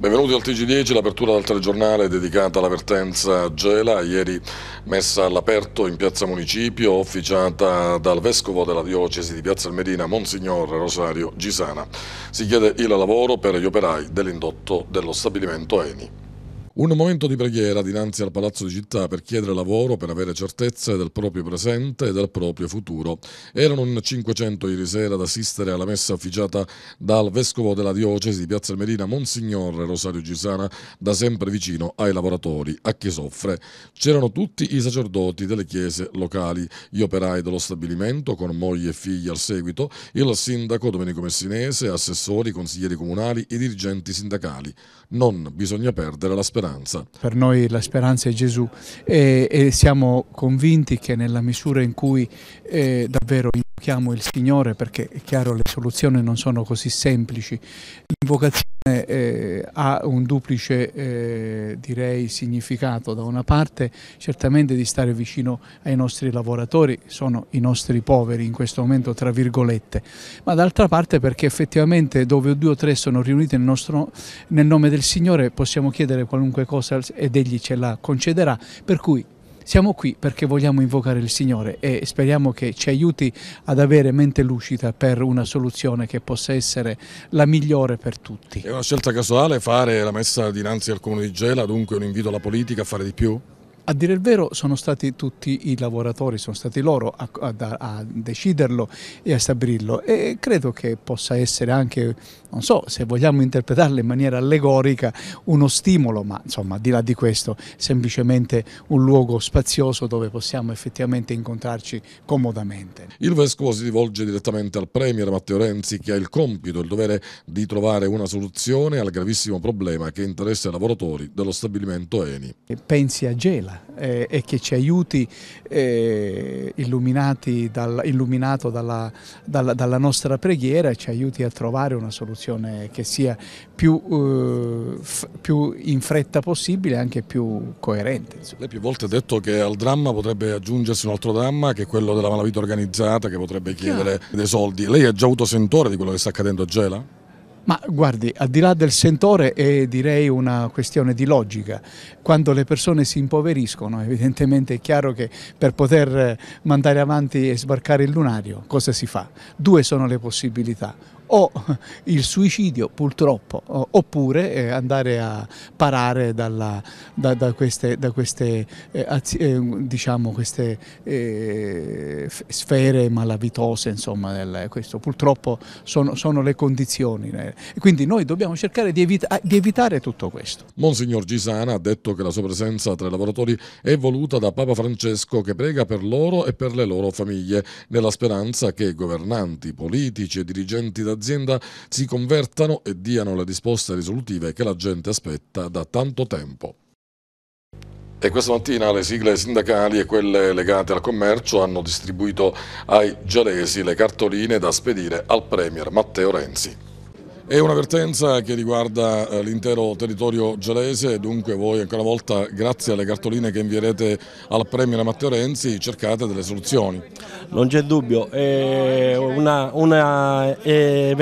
Benvenuti al TG10, l'apertura del telegiornale dedicata alla vertenza Gela, ieri messa all'aperto in piazza Municipio, officiata dal Vescovo della Diocesi di Piazza Almerina, Monsignor Rosario Gisana. Si chiede il lavoro per gli operai dell'indotto dello stabilimento Eni. Un momento di preghiera dinanzi al palazzo di città per chiedere lavoro, per avere certezze del proprio presente e del proprio futuro. Erano un 500 ieri sera ad assistere alla messa officiata dal vescovo della diocesi di Piazza Merina, Monsignor Rosario Gisana, da sempre vicino ai lavoratori, a chi soffre. C'erano tutti i sacerdoti delle chiese locali, gli operai dello stabilimento con moglie e figli al seguito, il sindaco Domenico Messinese, assessori, consiglieri comunali, i dirigenti sindacali. Non bisogna perdere la speranza speranza. Per noi la speranza è Gesù e, e siamo convinti che nella misura in cui eh, davvero invochiamo il Signore, perché è chiaro le soluzioni non sono così semplici, l'invocazione eh, eh, ha un duplice eh, direi, significato, da una parte certamente di stare vicino ai nostri lavoratori, sono i nostri poveri in questo momento tra virgolette, ma d'altra parte perché effettivamente dove due o tre sono riuniti nel, nostro, nel nome del Signore possiamo chiedere qualunque cosa ed Egli ce la concederà, per cui siamo qui perché vogliamo invocare il Signore e speriamo che ci aiuti ad avere mente lucida per una soluzione che possa essere la migliore per tutti. È una scelta casuale fare la messa dinanzi al Comune di Gela, dunque un invito alla politica a fare di più? A dire il vero sono stati tutti i lavoratori, sono stati loro a, a, a deciderlo e a stabilirlo e credo che possa essere anche, non so se vogliamo interpretarlo in maniera allegorica, uno stimolo, ma insomma al di là di questo semplicemente un luogo spazioso dove possiamo effettivamente incontrarci comodamente. Il Vescovo si rivolge direttamente al Premier Matteo Renzi che ha il compito il dovere di trovare una soluzione al gravissimo problema che interessa i lavoratori dello stabilimento Eni. Pensi a Gela, eh, e che ci aiuti, eh, dal, illuminato dalla, dalla, dalla, nostra preghiera, ci aiuti a trovare una soluzione che sia più, eh, più in fretta possibile e anche più coerente. Insomma. Lei più volte ha detto che al dramma potrebbe aggiungersi un altro dramma che è quello della malavita organizzata che potrebbe chiedere Chiaro. dei soldi. Lei ha già avuto sentore di quello che sta accadendo a Gela? Ma guardi, al di là del sentore è direi una questione di logica. Quando le persone si impoveriscono, evidentemente è chiaro che per poter eh, mandare avanti e sbarcare il lunario, cosa si fa? Due sono le possibilità o il suicidio purtroppo oppure eh, andare a parare dalla, da, da, queste, da queste, eh, eh diciamo, queste eh, sfere malavitose insomma, del, questo purtroppo sono, sono, le condizioni eh. quindi noi dobbiamo cercare di, evita di evitare tutto questo. Monsignor Gisana ha detto che la sua presenza tra i lavoratori è voluta da Papa Francesco che prega per loro e per le loro famiglie nella speranza che governanti, politici e dirigenti da dell'azienda si convertano e diano le risposte risolutive che la gente aspetta da tanto tempo. E questa mattina le sigle sindacali e quelle legate al commercio hanno distribuito ai gialesi le cartoline da spedire al Premier Matteo Renzi. È un'avvertenza che riguarda eh, l'intero territorio gelese, dunque voi ancora una volta grazie alle cartoline che invierete al Premier Matteo Renzi cercate delle soluzioni. Non c'è dubbio, è una, una che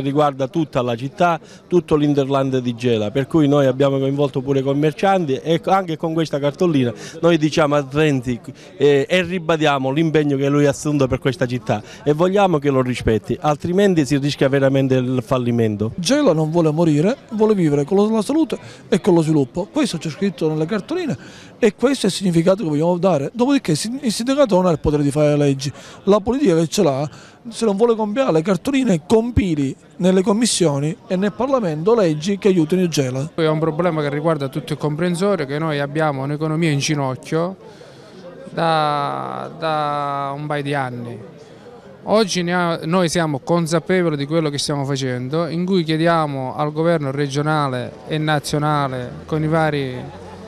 riguarda tutta la città, tutto l'Interland di Gela, per cui noi abbiamo coinvolto pure i commercianti e anche con questa cartolina noi diciamo a Renzi eh, e ribadiamo l'impegno che lui ha assunto per questa città e vogliamo che lo rispetti, altrimenti si rischia veramente il fallimento tremendo. Gela non vuole morire, vuole vivere con la salute e con lo sviluppo. Questo c'è scritto nelle cartoline e questo è il significato che vogliamo dare. Dopodiché il sindacato non ha il potere di fare leggi, la politica che ce l'ha, se non vuole compiare le cartoline, compili nelle commissioni e nel Parlamento leggi che aiutino il Gela. È un problema che riguarda tutto il comprensorio, che noi abbiamo un'economia in ginocchio da, da un paio di anni Oggi noi siamo consapevoli di quello che stiamo facendo, in cui chiediamo al governo regionale e nazionale, con i vari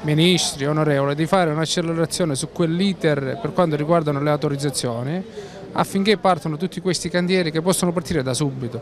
ministri, onorevoli, di fare un'accelerazione su quell'iter per quanto riguardano le autorizzazioni, affinché partano tutti questi cantieri che possono partire da subito,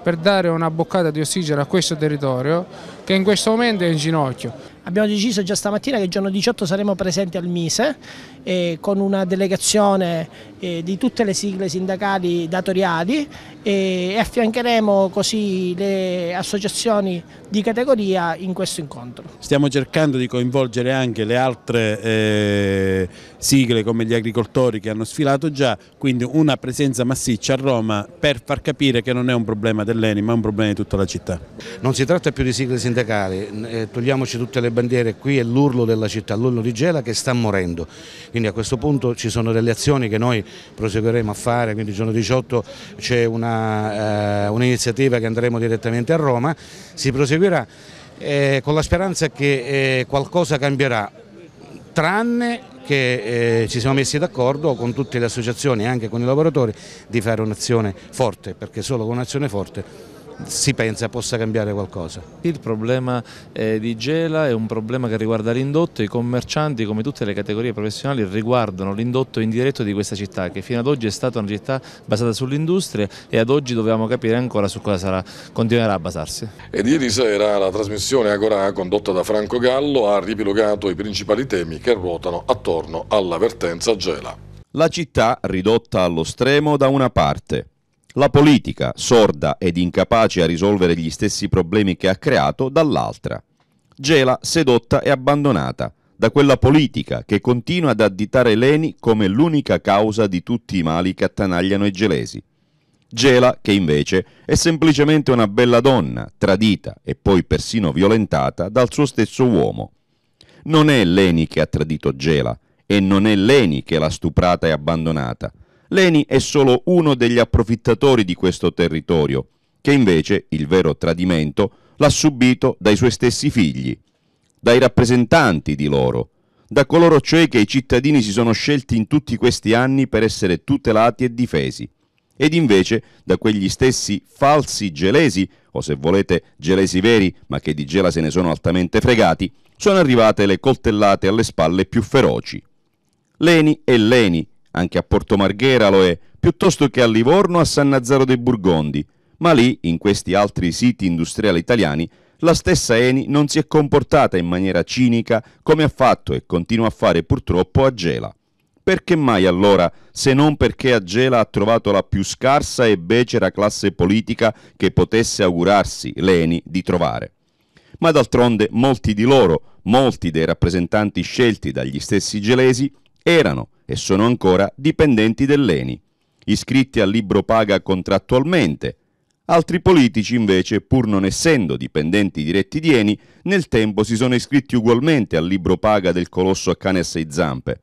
per dare una boccata di ossigeno a questo territorio che in questo momento è in ginocchio. Abbiamo deciso già stamattina che il giorno 18 saremo presenti al Mise eh, con una delegazione eh, di tutte le sigle sindacali datoriali eh, e affiancheremo così le associazioni di categoria in questo incontro. Stiamo cercando di coinvolgere anche le altre eh, sigle come gli agricoltori che hanno sfilato già, quindi una presenza massiccia a Roma per far capire che non è un problema dell'ENI ma è un problema di tutta la città. Non si tratta più di sigle sindacali, eh, togliamoci tutte le bandiere, qui è l'urlo della città, l'urlo di Gela che sta morendo, quindi a questo punto ci sono delle azioni che noi proseguiremo a fare, quindi il giorno 18 c'è eh, un'iniziativa eh, un che andremo direttamente a Roma, si proseguirà proseguirà eh, con la speranza che eh, qualcosa cambierà, tranne che eh, ci siamo messi d'accordo con tutte le associazioni e anche con i lavoratori di fare un'azione forte, perché solo con un'azione forte si pensa possa cambiare qualcosa. Il problema eh, di Gela è un problema che riguarda l'indotto, i commercianti come tutte le categorie professionali riguardano l'indotto indiretto di questa città che fino ad oggi è stata una città basata sull'industria e ad oggi dobbiamo capire ancora su cosa sarà, continuerà a basarsi. Ed ieri sera la trasmissione Agora condotta da Franco Gallo ha ripilogato i principali temi che ruotano attorno all'avvertenza Gela. La città ridotta allo stremo da una parte, la politica, sorda ed incapace a risolvere gli stessi problemi che ha creato, dall'altra. Gela sedotta e abbandonata da quella politica che continua ad additare Leni come l'unica causa di tutti i mali che attanagliano i gelesi. Gela, che invece è semplicemente una bella donna, tradita e poi persino violentata dal suo stesso uomo. Non è Leni che ha tradito Gela e non è Leni che l'ha stuprata e abbandonata, Leni è solo uno degli approfittatori di questo territorio, che invece il vero tradimento l'ha subito dai suoi stessi figli, dai rappresentanti di loro, da coloro cioè che i cittadini si sono scelti in tutti questi anni per essere tutelati e difesi, ed invece da quegli stessi falsi gelesi, o se volete gelesi veri, ma che di gela se ne sono altamente fregati, sono arrivate le coltellate alle spalle più feroci. Leni è Leni, anche a Porto Marghera lo è, piuttosto che a Livorno o a San Nazzaro dei Burgondi, ma lì, in questi altri siti industriali italiani, la stessa Eni non si è comportata in maniera cinica come ha fatto e continua a fare purtroppo a Gela. Perché mai allora, se non perché a Gela ha trovato la più scarsa e becera classe politica che potesse augurarsi l'Eni di trovare? Ma d'altronde molti di loro, molti dei rappresentanti scelti dagli stessi gelesi, erano e sono ancora dipendenti dell'ENI, iscritti al libro paga contrattualmente. Altri politici invece, pur non essendo dipendenti diretti di ENI, nel tempo si sono iscritti ugualmente al libro paga del colosso a cane a sei zampe.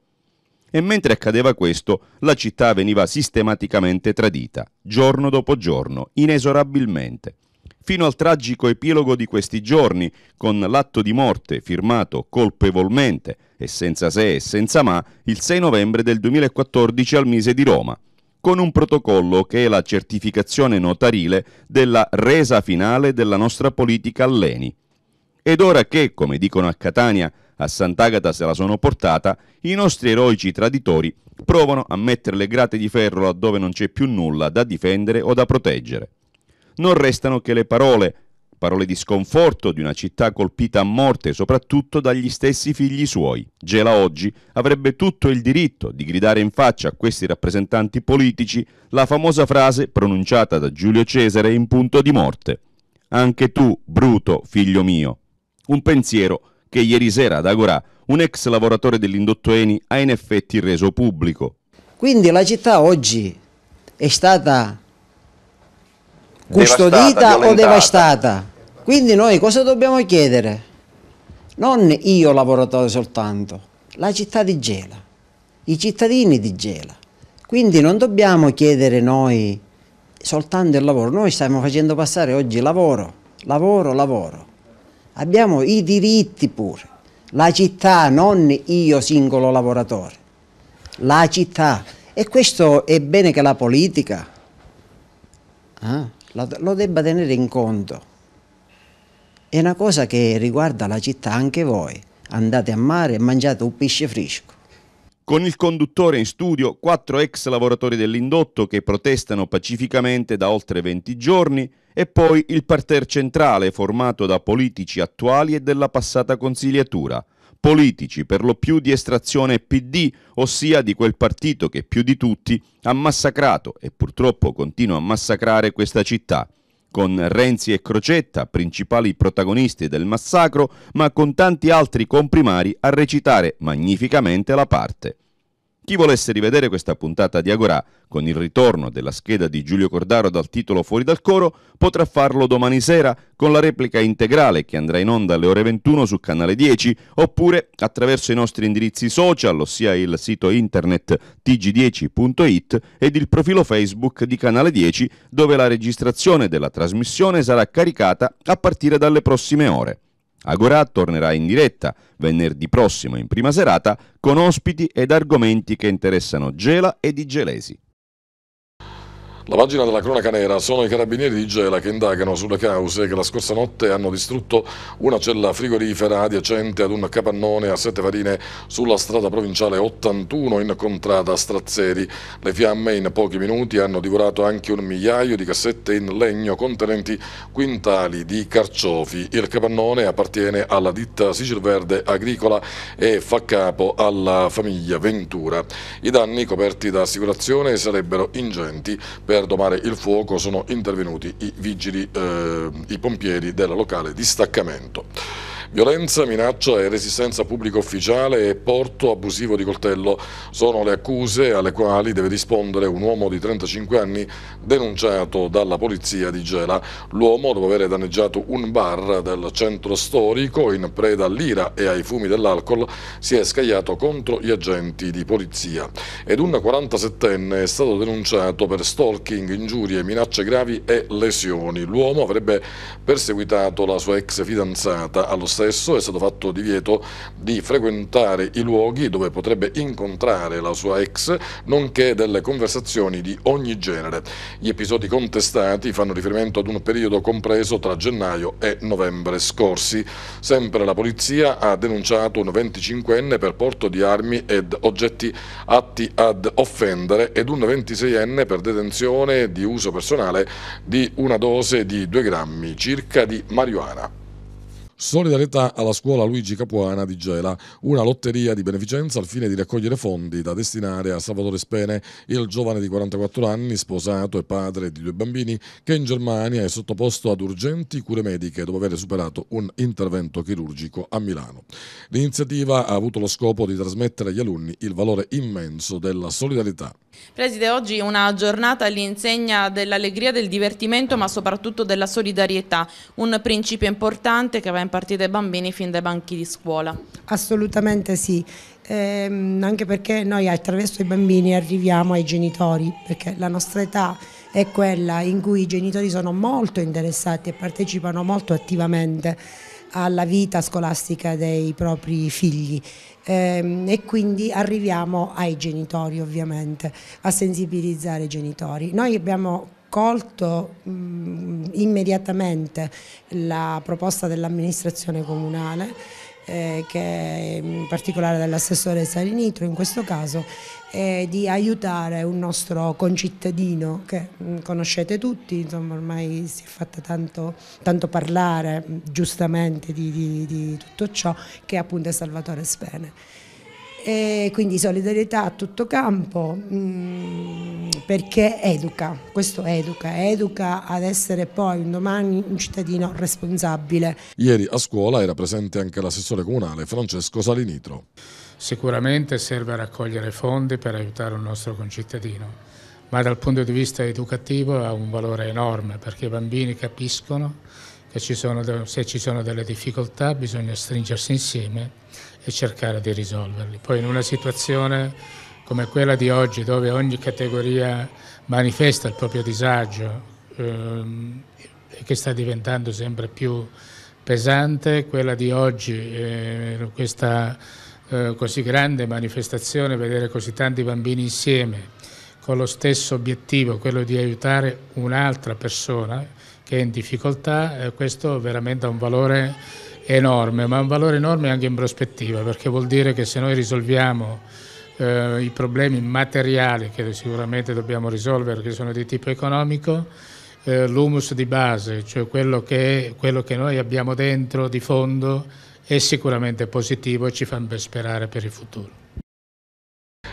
E mentre accadeva questo, la città veniva sistematicamente tradita, giorno dopo giorno, inesorabilmente fino al tragico epilogo di questi giorni, con l'atto di morte firmato colpevolmente e senza se e senza ma il 6 novembre del 2014 al Mise di Roma, con un protocollo che è la certificazione notarile della resa finale della nostra politica alleni. Ed ora che, come dicono a Catania, a Sant'Agata se la sono portata, i nostri eroici traditori provano a mettere le grate di ferro laddove non c'è più nulla da difendere o da proteggere non restano che le parole, parole di sconforto di una città colpita a morte soprattutto dagli stessi figli suoi. Gela oggi avrebbe tutto il diritto di gridare in faccia a questi rappresentanti politici la famosa frase pronunciata da Giulio Cesare in punto di morte. Anche tu, Bruto, figlio mio. Un pensiero che ieri sera ad Agorà un ex lavoratore dell'indotto Eni ha in effetti reso pubblico. Quindi la città oggi è stata custodita devastata, o devastata. Quindi noi cosa dobbiamo chiedere? Non io lavoratore soltanto, la città di Gela, i cittadini di Gela. Quindi non dobbiamo chiedere noi soltanto il lavoro, noi stiamo facendo passare oggi lavoro, lavoro, lavoro. Abbiamo i diritti pure, la città, non io singolo lavoratore, la città. E questo è bene che la politica... Ah lo debba tenere in conto. È una cosa che riguarda la città anche voi. Andate a mare e mangiate un pesce fresco. Con il conduttore in studio, quattro ex lavoratori dell'indotto che protestano pacificamente da oltre 20 giorni e poi il parterre centrale formato da politici attuali e della passata consigliatura politici per lo più di estrazione PD, ossia di quel partito che più di tutti ha massacrato e purtroppo continua a massacrare questa città con Renzi e Crocetta, principali protagonisti del massacro, ma con tanti altri comprimari a recitare magnificamente la parte. Chi volesse rivedere questa puntata di Agorà con il ritorno della scheda di Giulio Cordaro dal titolo Fuori dal coro potrà farlo domani sera con la replica integrale che andrà in onda alle ore 21 su canale 10 oppure attraverso i nostri indirizzi social, ossia il sito internet tg10.it ed il profilo Facebook di canale 10 dove la registrazione della trasmissione sarà caricata a partire dalle prossime ore. Agorà tornerà in diretta venerdì prossimo in prima serata con ospiti ed argomenti che interessano Gela e Di Gelesi. La pagina della cronaca nera sono i carabinieri di Gela che indagano sulle cause che la scorsa notte hanno distrutto una cella frigorifera adiacente ad un capannone a sette farine sulla strada provinciale 81 in contrada Strazzeri. Le fiamme in pochi minuti hanno divorato anche un migliaio di cassette in legno contenenti quintali di carciofi. Il capannone appartiene alla ditta Sicilverde Agricola e fa capo alla famiglia Ventura. I danni coperti da assicurazione sarebbero ingenti per domare il fuoco sono intervenuti i vigili, eh, i pompieri del locale distaccamento. Violenza, minaccia e resistenza pubblico ufficiale e porto abusivo di coltello sono le accuse alle quali deve rispondere un uomo di 35 anni denunciato dalla polizia di Gela. L'uomo, dopo aver danneggiato un bar del centro storico in preda all'ira e ai fumi dell'alcol, si è scagliato contro gli agenti di polizia. Ed un 47enne è stato denunciato per stalking, ingiurie, minacce gravi e lesioni. L'uomo avrebbe perseguitato la sua ex fidanzata allo stato stesso è stato fatto divieto di frequentare i luoghi dove potrebbe incontrare la sua ex, nonché delle conversazioni di ogni genere. Gli episodi contestati fanno riferimento ad un periodo compreso tra gennaio e novembre scorsi. Sempre la polizia ha denunciato un 25enne per porto di armi ed oggetti atti ad offendere ed un 26enne per detenzione di uso personale di una dose di 2 grammi circa di marijuana. Solidarietà alla scuola Luigi Capuana di Gela, una lotteria di beneficenza al fine di raccogliere fondi da destinare a Salvatore Spene, il giovane di 44 anni, sposato e padre di due bambini, che in Germania è sottoposto ad urgenti cure mediche dopo aver superato un intervento chirurgico a Milano. L'iniziativa ha avuto lo scopo di trasmettere agli alunni il valore immenso della solidarietà. Preside, oggi è una giornata all'insegna dell'allegria, del divertimento ma soprattutto della solidarietà, un principio importante che va impartito ai bambini fin dai banchi di scuola. Assolutamente sì, eh, anche perché noi attraverso i bambini arriviamo ai genitori, perché la nostra età è quella in cui i genitori sono molto interessati e partecipano molto attivamente alla vita scolastica dei propri figli Ehm, e quindi arriviamo ai genitori ovviamente, a sensibilizzare i genitori. Noi abbiamo accolto mm, immediatamente la proposta dell'amministrazione comunale eh, che in particolare dall'assessore Salinitro in questo caso, eh, di aiutare un nostro concittadino che mm, conoscete tutti, insomma ormai si è fatta tanto, tanto parlare mm, giustamente di, di, di tutto ciò, che appunto è Salvatore Spene. E quindi solidarietà a tutto campo mm, perché educa, questo educa, educa ad essere poi un domani un cittadino responsabile. Ieri a scuola era presente anche l'assessore comunale Francesco Salinitro. Sicuramente serve a raccogliere fondi per aiutare un nostro concittadino, ma dal punto di vista educativo ha un valore enorme perché i bambini capiscono ci sono, se ci sono delle difficoltà bisogna stringersi insieme e cercare di risolverli. Poi in una situazione come quella di oggi dove ogni categoria manifesta il proprio disagio ehm, che sta diventando sempre più pesante, quella di oggi, eh, questa eh, così grande manifestazione, vedere così tanti bambini insieme con lo stesso obiettivo, quello di aiutare un'altra persona, che è in difficoltà, eh, questo veramente ha un valore enorme, ma un valore enorme anche in prospettiva, perché vuol dire che se noi risolviamo eh, i problemi materiali che sicuramente dobbiamo risolvere, che sono di tipo economico, eh, l'humus di base, cioè quello che, quello che noi abbiamo dentro di fondo, è sicuramente positivo e ci fa sperare per il futuro.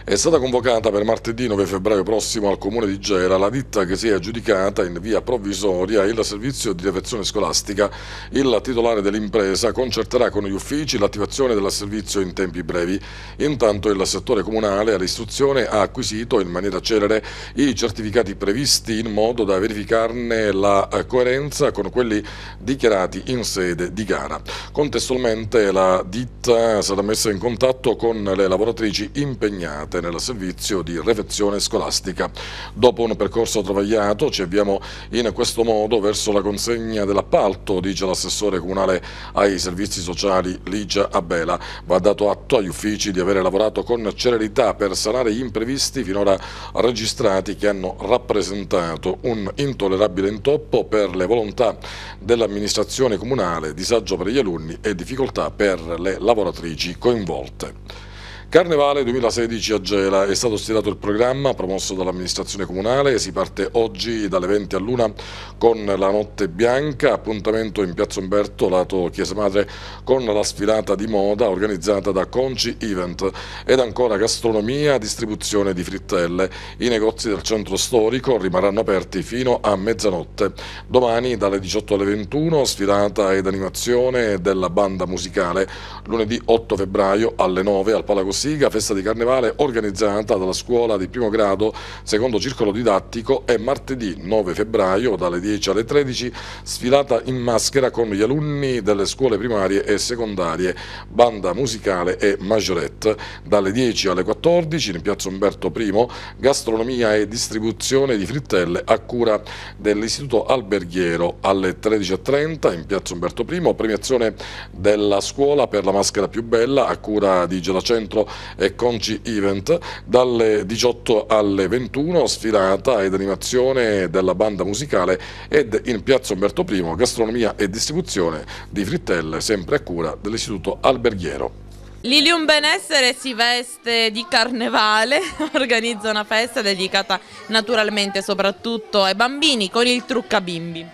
È stata convocata per martedì 9 febbraio prossimo al comune di Gera la ditta che si è aggiudicata in via provvisoria il servizio di defezione scolastica. Il titolare dell'impresa concerterà con gli uffici l'attivazione del servizio in tempi brevi. Intanto il settore comunale all'istruzione ha acquisito in maniera celere i certificati previsti in modo da verificarne la eh, coerenza con quelli dichiarati in sede di gara. Contestualmente la ditta sarà messa in contatto con le lavoratrici impegnate impiegate nel servizio di refezione scolastica. Dopo un percorso travagliato ci avviamo in questo modo verso la consegna dell'appalto, dice l'assessore comunale ai servizi sociali Ligia Abela. Va dato atto agli uffici di avere lavorato con celerità per sanare gli imprevisti finora registrati che hanno rappresentato un intollerabile intoppo per le volontà dell'amministrazione comunale, disagio per gli alunni e difficoltà per le lavoratrici coinvolte. Carnevale 2016 a Gela è stato stilato il programma promosso dall'amministrazione comunale, si parte oggi dalle 20 all'una con la notte bianca, appuntamento in piazza Umberto lato Chiesa Madre con la sfilata di moda organizzata da Conci Event ed ancora gastronomia, distribuzione di frittelle. I negozi del centro storico rimarranno aperti fino a mezzanotte. Domani dalle 18 alle 21 sfilata ed animazione della banda musicale, lunedì 8 febbraio alle 9 al Palagosto Siga, festa di carnevale organizzata dalla scuola di primo grado, secondo circolo didattico, è martedì 9 febbraio dalle 10 alle 13, sfilata in maschera con gli alunni delle scuole primarie e secondarie, banda musicale e majorette, dalle 10 alle 14 in piazza Umberto I, gastronomia e distribuzione di frittelle a cura dell'Istituto Alberghiero, alle 13.30 in piazza Umberto I, premiazione della scuola per la maschera più bella a cura di Gelacentro e Conci Event dalle 18 alle 21 sfilata ed animazione della banda musicale ed in piazza Umberto I gastronomia e distribuzione di frittelle sempre a cura dell'istituto alberghiero. Lilium Benessere si veste di carnevale, organizza una festa dedicata naturalmente soprattutto ai bambini con il trucca bimbi.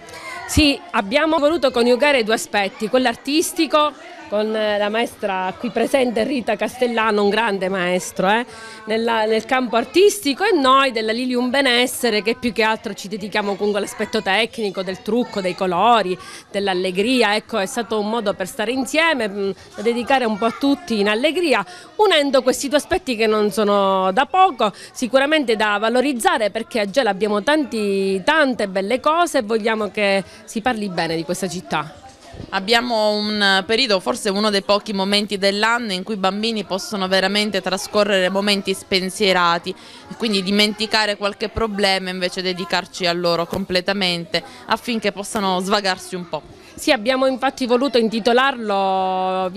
Sì, abbiamo voluto coniugare due aspetti, quello artistico con eh, la maestra qui presente Rita Castellano, un grande maestro eh, nella, nel campo artistico e noi della Lilium Benessere che più che altro ci dedichiamo comunque all'aspetto tecnico, del trucco, dei colori, dell'allegria, ecco è stato un modo per stare insieme, mh, mm, da dedicare un po' a tutti in allegria, unendo questi due aspetti che non sono da poco, sicuramente da valorizzare perché a Gela abbiamo tanti, tante belle cose e vogliamo che si parli bene di questa città. Abbiamo un eh, periodo, forse uno dei pochi momenti dell'anno in cui i bambini possono veramente trascorrere momenti spensierati, e quindi dimenticare qualche problema invece dedicarci a loro completamente affinché possano svagarsi un po'. Sì, abbiamo infatti voluto intitolarlo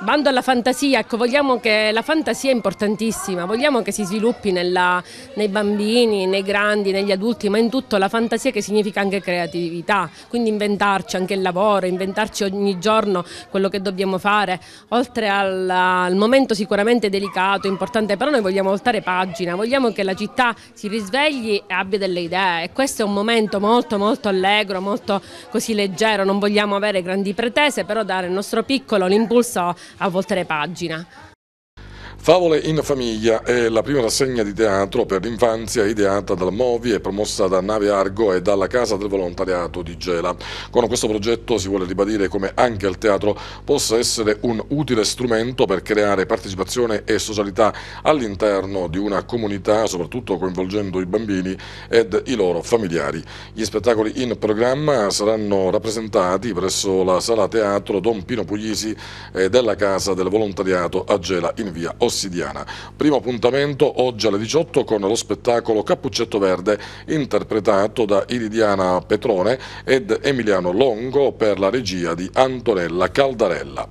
Bando alla fantasia, ecco, vogliamo che la fantasia è importantissima, vogliamo che si sviluppi nella, nei bambini, nei grandi, negli adulti, ma in tutto la fantasia che significa anche creatività, quindi inventarci anche il lavoro, inventarci ogni giorno quello che dobbiamo fare, oltre al, al momento sicuramente delicato, importante, però noi vogliamo voltare pagina, vogliamo che la città si risvegli e abbia delle idee e questo è un momento molto molto allegro, molto così leggero, non vogliamo avere grandi pretese, però dare il nostro piccolo l'impulso a voltare pagina. Favole in famiglia è la prima rassegna di teatro per l'infanzia ideata dal Movi e promossa da Nave Argo e dalla Casa del Volontariato di Gela. Con questo progetto si vuole ribadire come anche il teatro possa essere un utile strumento per creare partecipazione e socialità all'interno di una comunità, soprattutto coinvolgendo i bambini ed i loro familiari. Gli spettacoli in programma saranno rappresentati presso la sala teatro Don Pino Puglisi della Casa del Volontariato a Gela in via Ossia. Cassidiana. Primo appuntamento oggi alle 18 con lo spettacolo Cappuccetto Verde interpretato da Iridiana Petrone ed Emiliano Longo per la regia di Antonella Caldarella.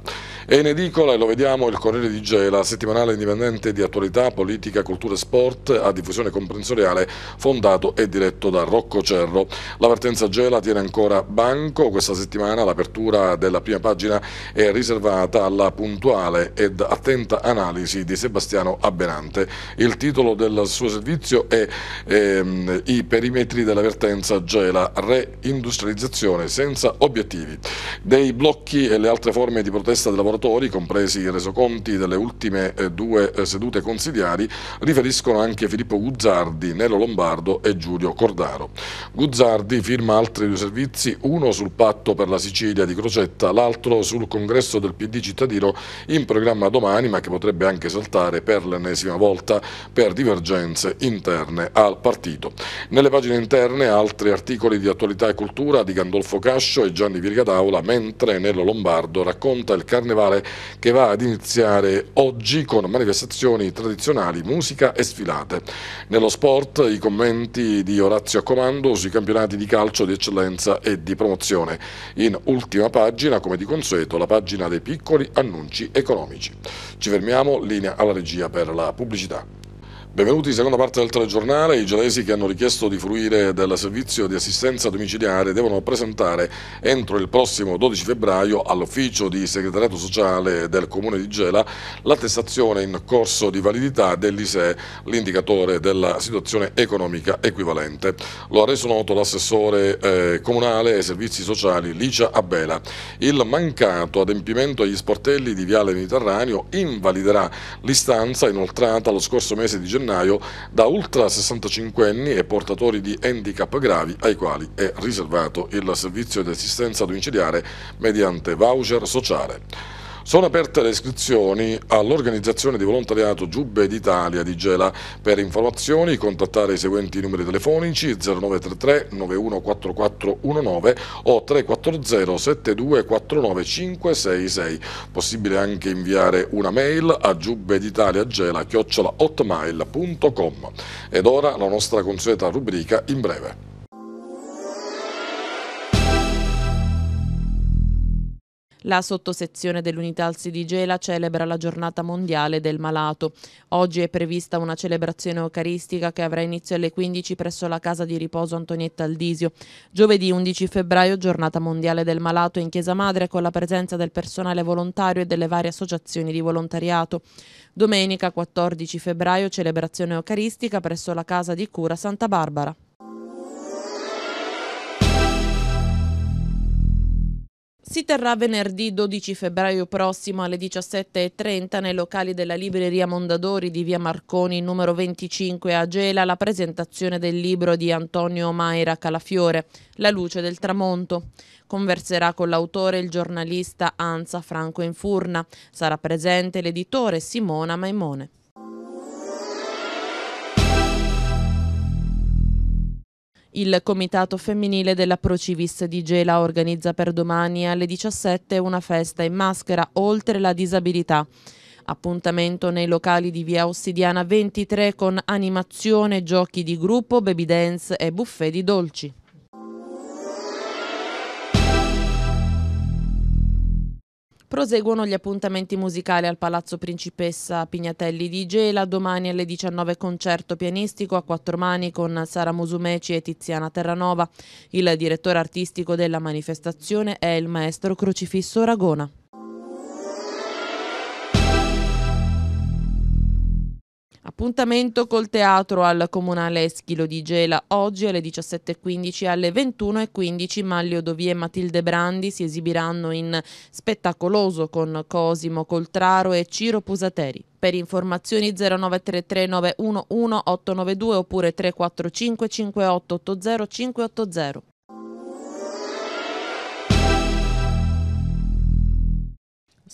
È in edicola e lo vediamo il Corriere di Gela, settimanale indipendente di attualità, politica, cultura e sport a diffusione comprensoriale fondato e diretto da Rocco Cerro. La partenza Gela tiene ancora banco, questa settimana l'apertura della prima pagina è riservata alla puntuale ed attenta analisi di Sebastiano Abbenante. Il titolo del suo servizio è ehm, I perimetri della vertenza Gela, reindustrializzazione senza obiettivi. Dei blocchi e le altre forme di protesta del lavoro relatori, compresi i resoconti delle ultime eh, due eh, sedute consigliari, riferiscono anche Filippo Guzzardi, Nello Lombardo e Giulio Cordaro. Guzzardi firma altri due servizi, uno sul patto per la Sicilia di Crocetta, l'altro sul congresso del PD cittadino in programma domani, ma che potrebbe anche saltare per l'ennesima volta per divergenze interne al partito. Nelle pagine interne altri articoli di attualità e cultura di Gandolfo Cascio e Gianni Virgadaula, mentre Nello Lombardo racconta il carnevale culturale che va ad iniziare oggi con manifestazioni tradizionali, musica e sfilate. Nello sport i commenti di Orazio a comando sui campionati di calcio di eccellenza e di promozione. In ultima pagina, come di consueto, la pagina dei piccoli annunci economici. Ci fermiamo, linea alla regia per la pubblicità. Benvenuti in seconda parte del telegiornale. I gelesi che hanno richiesto di fruire del servizio di assistenza domiciliare devono presentare entro il prossimo 12 febbraio all'ufficio di segretariato sociale del comune di Gela l'attestazione in corso di validità dell'ISE, l'indicatore della situazione economica equivalente. Lo ha reso noto l'assessore eh, comunale e servizi sociali Licia Abela. Il mancato adempimento agli sportelli di Viale Mediterraneo invaliderà l'istanza inoltrata lo scorso mese di gennaio gennaio da ultra 65 anni e portatori di handicap gravi ai quali è riservato il servizio di assistenza domiciliare mediante voucher sociale. Sono aperte le iscrizioni all'organizzazione di volontariato Giubbe d'Italia di Gela. Per informazioni contattare i seguenti numeri telefonici 0933 914419 o 340 7249566. Possibile anche inviare una mail a giubbeditaliagela.com. Ed ora la nostra consueta rubrica in breve. La sottosezione dell'Unitalsi di Gela celebra la giornata mondiale del malato. Oggi è prevista una celebrazione eucaristica che avrà inizio alle 15 presso la casa di riposo Antonietta Aldisio. Giovedì 11 febbraio giornata mondiale del malato in Chiesa Madre con la presenza del personale volontario e delle varie associazioni di volontariato. Domenica 14 febbraio celebrazione eucaristica presso la casa di cura Santa Barbara. si terrà venerdì 12 febbraio prossimo alle 17.30 nei locali della libreria Mondadori di via Marconi numero 25 a Gela la presentazione del libro di Antonio Maira Calafiore, La luce del tramonto. Converserà con l'autore il giornalista Anza Franco Infurna. Sarà presente l'editore Simona Maimone. Il Comitato Femminile della Procivis di Gela organizza per domani alle 17 una festa in maschera oltre la disabilità. Appuntamento nei locali di via Ossidiana 23 con animazione, giochi di gruppo, baby dance e buffet di dolci. Proseguono gli appuntamenti musicali al Palazzo Principessa Pignatelli di Gela, domani alle 19 concerto pianistico a quattro mani con Sara Musumeci e Tiziana Terranova. Il direttore artistico della manifestazione è il maestro Crocifisso Ragona. Appuntamento col teatro al Comunale Eschilo di Gela oggi alle 17.15 e alle 21.15 Maglio Dovie e Matilde Brandi si esibiranno in Spettacoloso con Cosimo Coltraro e Ciro Pusateri. Per informazioni 0933 911 892 oppure 345 58 80 580.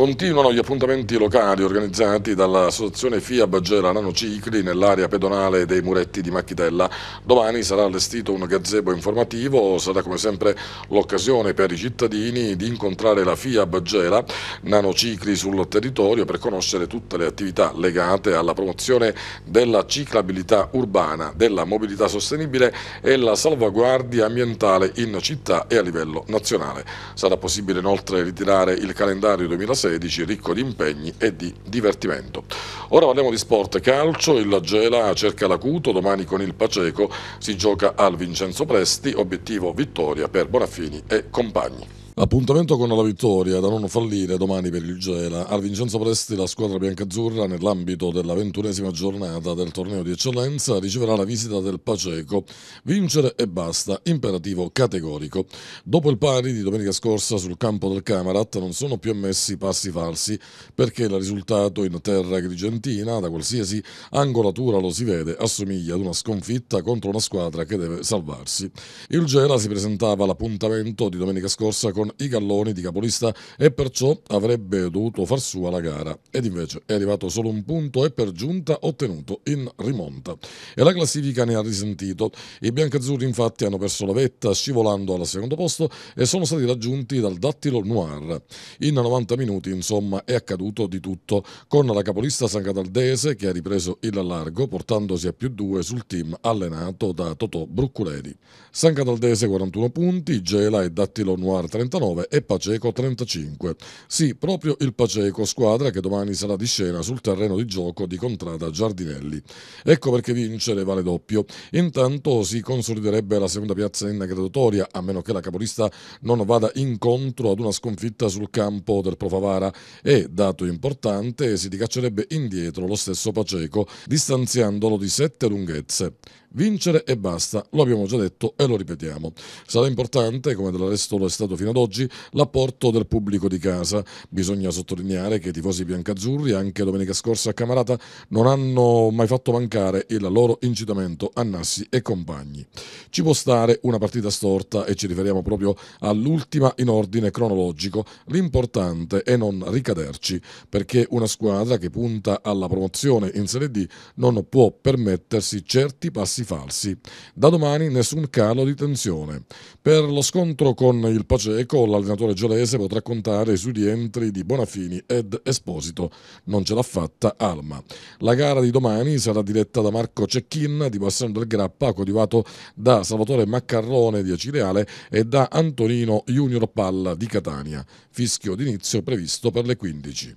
Continuano gli appuntamenti locali organizzati dall'associazione FIA Baggera Nanocicli nell'area pedonale dei Muretti di Macchitella. Domani sarà allestito un gazebo informativo, sarà come sempre l'occasione per i cittadini di incontrare la FIA Baggera Nanocicli sul territorio per conoscere tutte le attività legate alla promozione della ciclabilità urbana, della mobilità sostenibile e la salvaguardia ambientale in città e a livello nazionale. Sarà possibile inoltre ritirare il calendario 2016 2016 ricco di impegni e di divertimento. Ora parliamo di sport calcio, il Gela cerca l'acuto, domani con il Paceco si gioca al Vincenzo Presti, obiettivo vittoria per Bonaffini e compagni. Appuntamento con la vittoria da non fallire domani per il Gela. Al Vincenzo Presti la squadra biancazzurra nell'ambito della ventunesima giornata del torneo di eccellenza riceverà la visita del Paceco. Vincere e basta, imperativo categorico. Dopo il pari di domenica scorsa sul campo del Camarat non sono più ammessi passi falsi perché il risultato in terra grigentina da qualsiasi angolatura lo si vede assomiglia ad una sconfitta contro una squadra che deve salvarsi. Il Gela si presentava all'appuntamento di domenica scorsa con con i galloni di capolista e perciò avrebbe dovuto far sua la gara ed invece è arrivato solo un punto e per giunta ottenuto in rimonta. E la classifica ne ha risentito. I biancazzurri infatti hanno perso la vetta scivolando al secondo posto e sono stati raggiunti dal dattilo Noir. In 90 minuti insomma è accaduto di tutto con la capolista San Cataldese che ha ripreso il largo portandosi a più due sul team allenato da Totò Brucculeri. San Cataldese 41 punti, Gela e Dattilo Noir 30 39 e Paceco 35. Sì, proprio il Paceco, squadra che domani sarà di scena sul terreno di gioco di Contrada Giardinelli. Ecco perché vincere vale doppio. Intanto si consoliderebbe la seconda piazza in graduatoria, a meno che la capolista non vada incontro ad una sconfitta sul campo del Profavara e, dato importante, si ricaccerebbe indietro lo stesso Paceco, distanziandolo di sette lunghezze. Vincere e basta, lo abbiamo già detto e lo ripetiamo. Sarà importante, come del resto lo è stato fino ad oggi, l'apporto del pubblico di casa. Bisogna sottolineare che i tifosi biancazzurri, anche domenica scorsa a Camarata, non hanno mai fatto mancare il loro incitamento a Nassi e compagni. Ci può stare una partita storta e ci riferiamo proprio all'ultima in ordine cronologico. L'importante è non ricaderci, perché una squadra che punta alla promozione in Serie D non può permettersi certi passi passi falsi. Da domani nessun calo di tensione. Per lo scontro con il Paceco, l'allenatore giolese potrà contare sui rientri di Bonafini ed Esposito. Non ce l'ha fatta Alma. La gara di domani sarà diretta da Marco Cecchin di Bassano del Grappa, coadiuvato da Salvatore Maccarrone di Acireale e da Antonino Junior Palla di Catania. Fischio d'inizio previsto per le 15.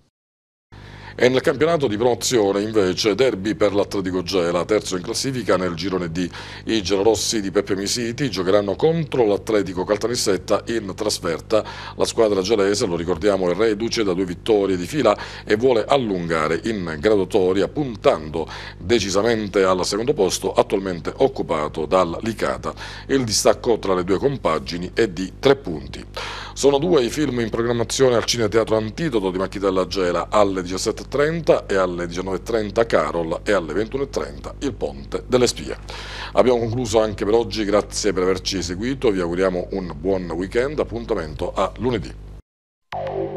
E nel campionato di promozione invece derby per l'Atletico Gela, terzo in classifica nel girone D. I gelorossi di Peppe Misiti giocheranno contro l'Atletico Caltanissetta in trasferta. La squadra gelese, lo ricordiamo, è reduce da due vittorie di fila e vuole allungare in graduatoria puntando decisamente al secondo posto attualmente occupato dal Licata. Il distacco tra le due compagini è di tre punti. Sono due i film in programmazione al Cine Teatro Antidoto di Macchitella Gela alle 17.30 e alle 19.30 Carol e alle 21.30 Il Ponte delle Spie. Abbiamo concluso anche per oggi, grazie per averci seguito, vi auguriamo un buon weekend, appuntamento a lunedì.